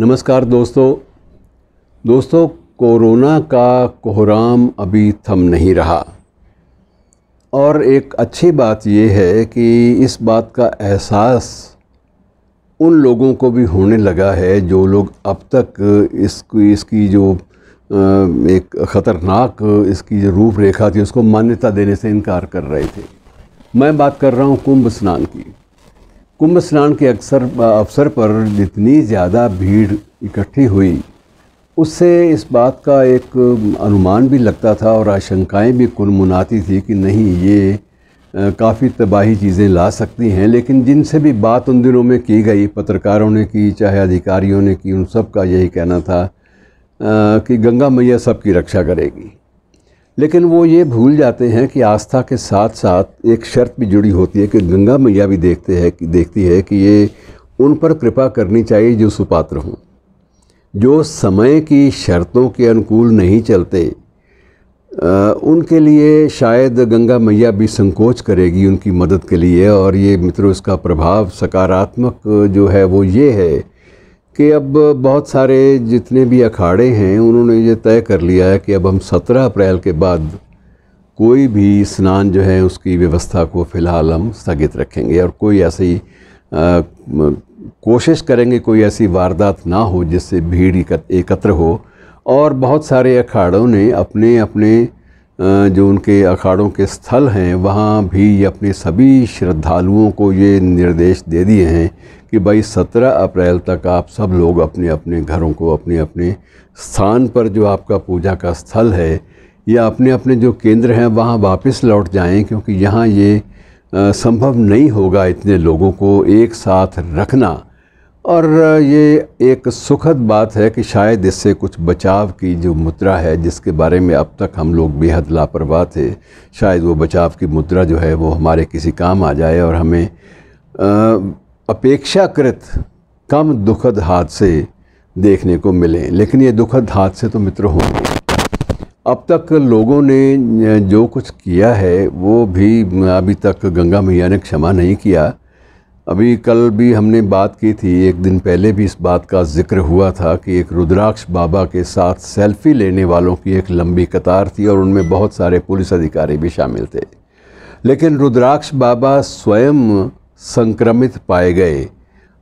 नमस्कार दोस्तों दोस्तों कोरोना का कोहराम अभी थम नहीं रहा और एक अच्छी बात यह है कि इस बात का एहसास उन लोगों को भी होने लगा है जो लोग अब तक इसकी इसकी जो एक ख़तरनाक इसकी जो रूपरेखा थी उसको मान्यता देने से इनकार कर रहे थे मैं बात कर रहा हूँ कुंभ स्नान की कुंभ स्नान के अक्सर अवसर पर जितनी ज़्यादा भीड़ इकट्ठी हुई उससे इस बात का एक अनुमान भी लगता था और आशंकाएं भी कुल मुनाती थी कि नहीं ये काफ़ी तबाही चीज़ें ला सकती हैं लेकिन जिनसे भी बात उन दिनों में की गई पत्रकारों ने की चाहे अधिकारियों ने की उन सब का यही कहना था कि गंगा मैया सबकी रक्षा करेगी लेकिन वो ये भूल जाते हैं कि आस्था के साथ साथ एक शर्त भी जुड़ी होती है कि गंगा मैया भी देखते हैं कि देखती है कि ये उन पर कृपा करनी चाहिए जो सुपात्र हों जो समय की शर्तों के अनुकूल नहीं चलते आ, उनके लिए शायद गंगा मैया भी संकोच करेगी उनकी मदद के लिए और ये मित्रों इसका प्रभाव सकारात्मक जो है वो ये है कि अब बहुत सारे जितने भी अखाड़े हैं उन्होंने ये तय कर लिया है कि अब हम 17 अप्रैल के बाद कोई भी स्नान जो है उसकी व्यवस्था को फ़िलहाल हम स्थगित रखेंगे और कोई ऐसी आ, कोशिश करेंगे कोई ऐसी वारदात ना हो जिससे भीड़ एकत्र हो और बहुत सारे अखाड़ों ने अपने अपने जो उनके अखाड़ों के स्थल हैं वहाँ भी अपने सभी श्रद्धालुओं को ये निर्देश दे दिए हैं कि भाई 17 अप्रैल तक आप सब लोग अपने अपने घरों को अपने अपने स्थान पर जो आपका पूजा का स्थल है या अपने अपने जो केंद्र हैं वहाँ वापस लौट जाएं क्योंकि यहाँ ये संभव नहीं होगा इतने लोगों को एक साथ रखना और ये एक सुखद बात है कि शायद इससे कुछ बचाव की जो मुद्रा है जिसके बारे में अब तक हम लोग बेहद लापरवाह थे शायद वो बचाव की मुद्रा जो है वो हमारे किसी काम आ जाए और हमें आ, अपेक्षाकृत कम दुखद हादसे देखने को मिले लेकिन ये दुखद हादसे तो मित्र होंगे अब तक लोगों ने जो कुछ किया है वो भी अभी तक गंगा मैया ने क्षमा नहीं किया अभी कल भी हमने बात की थी एक दिन पहले भी इस बात का जिक्र हुआ था कि एक रुद्राक्ष बाबा के साथ सेल्फी लेने वालों की एक लंबी कतार थी और उनमें बहुत सारे पुलिस अधिकारी भी शामिल थे लेकिन रुद्राक्ष बाबा स्वयं संक्रमित पाए गए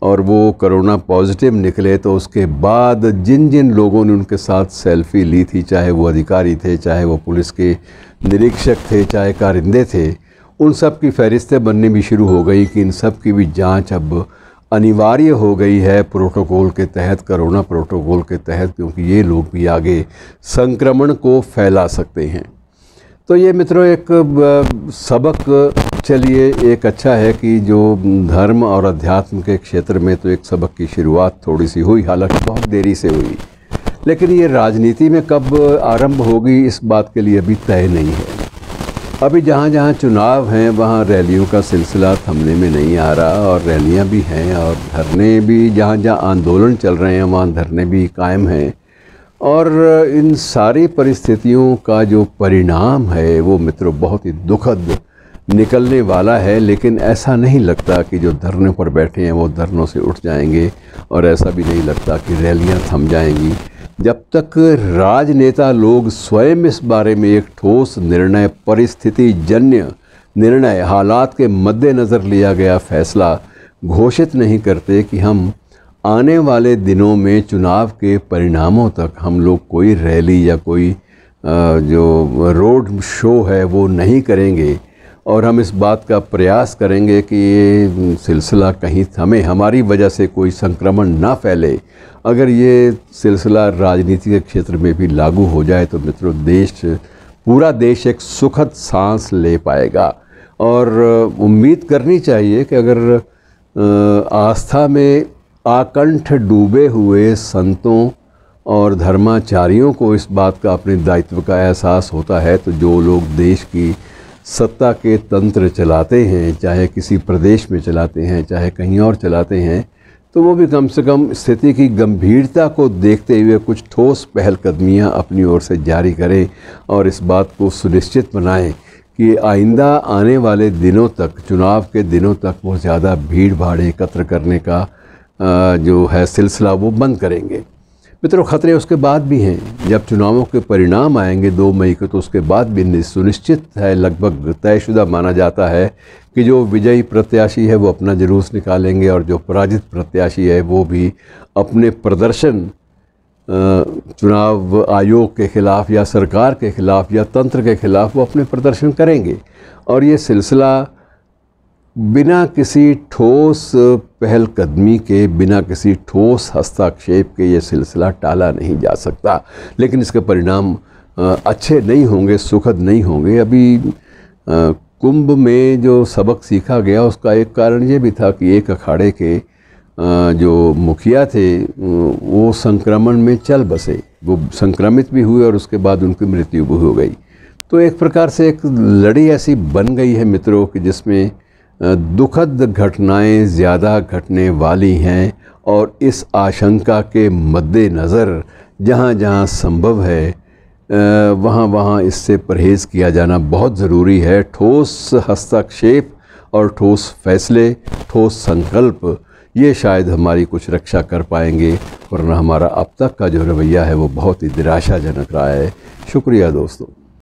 और वो कोरोना पॉजिटिव निकले तो उसके बाद जिन जिन लोगों ने उनके साथ सेल्फी ली थी चाहे वो अधिकारी थे चाहे वो पुलिस के निरीक्षक थे चाहे कारिंदे थे उन सब की फहरिस्तें बननी भी शुरू हो गई कि इन सब की भी जांच अब अनिवार्य हो गई है प्रोटोकॉल के तहत कोरोना प्रोटोकॉल के तहत क्योंकि ये लोग भी आगे संक्रमण को फैला सकते हैं तो ये मित्रों एक सबक चलिए एक अच्छा है कि जो धर्म और अध्यात्म के क्षेत्र में तो एक सबक की शुरुआत थोड़ी सी हुई हालांकि बहुत देरी से हुई लेकिन ये राजनीति में कब आरंभ होगी इस बात के लिए अभी तय नहीं है अभी जहाँ जहाँ चुनाव हैं वहाँ रैलियों का सिलसिला थमने में नहीं आ रहा और रैलियाँ भी हैं और धरने भी जहाँ जहाँ आंदोलन चल रहे हैं वहाँ धरने भी कायम हैं और इन सारी परिस्थितियों का जो परिणाम है वो मित्रों बहुत ही दुखद निकलने वाला है लेकिन ऐसा नहीं लगता कि जो धरने पर बैठे हैं वो धरनों से उठ जाएंगे और ऐसा भी नहीं लगता कि रैलियां थम जाएंगी जब तक राजनेता लोग स्वयं इस बारे में एक ठोस निर्णय परिस्थिति जन्य निर्णय हालात के मद्देनज़र लिया गया फैसला घोषित नहीं करते कि हम आने वाले दिनों में चुनाव के परिणामों तक हम लोग कोई रैली या कोई जो रोड शो है वो नहीं करेंगे और हम इस बात का प्रयास करेंगे कि ये सिलसिला कहीं हमें हमारी वजह से कोई संक्रमण ना फैले अगर ये सिलसिला राजनीति के क्षेत्र में भी लागू हो जाए तो मित्रों देश पूरा देश एक सुखद सांस ले पाएगा और उम्मीद करनी चाहिए कि अगर आस्था में आकंठ डूबे हुए संतों और धर्माचार्यों को इस बात का अपने दायित्व का एहसास होता है तो जो लोग देश की सत्ता के तंत्र चलाते हैं चाहे किसी प्रदेश में चलाते हैं चाहे कहीं और चलाते हैं तो वो भी कम से कम स्थिति की गंभीरता को देखते हुए कुछ ठोस पहलकदमियाँ अपनी ओर से जारी करें और इस बात को सुनिश्चित बनाएं कि आइंदा आने वाले दिनों तक चुनाव के दिनों तक वो ज़्यादा भीड़ भाड़ एकत्र करने का जो है सिलसिला वो बंद करेंगे मित्रों ख़तरे उसके बाद भी हैं जब चुनावों के परिणाम आएंगे दो मई को तो उसके बाद भी सुनिश्चित है लगभग तयशुदा माना जाता है कि जो विजयी प्रत्याशी है वो अपना जुलूस निकालेंगे और जो पराजित प्रत्याशी है वो भी अपने प्रदर्शन चुनाव आयोग के ख़िलाफ़ या सरकार के ख़िलाफ़ या तंत्र के ख़िलाफ़ वो अपने प्रदर्शन करेंगे और ये सिलसिला बिना किसी ठोस पहलकदमी के बिना किसी ठोस हस्ताक्षेप के ये सिलसिला टाला नहीं जा सकता लेकिन इसके परिणाम अच्छे नहीं होंगे सुखद नहीं होंगे अभी कुंभ में जो सबक सीखा गया उसका एक कारण ये भी था कि एक अखाड़े के जो मुखिया थे वो संक्रमण में चल बसे वो संक्रमित भी हुए और उसके बाद उनकी मृत्यु भी हो गई तो एक प्रकार से एक लड़ी ऐसी बन गई है मित्रों की जिसमें दुखद घटनाएं ज़्यादा घटने वाली हैं और इस आशंका के मद्देनज़र जहाँ जहाँ संभव है वहाँ वहाँ इससे परहेज़ किया जाना बहुत ज़रूरी है ठोस हस्तक्षेप और ठोस फैसले ठोस संकल्प ये शायद हमारी कुछ रक्षा कर पाएंगे वरना हमारा अब तक का जो रवैया है वो बहुत ही निराशाजनक रहा है शुक्रिया दोस्तों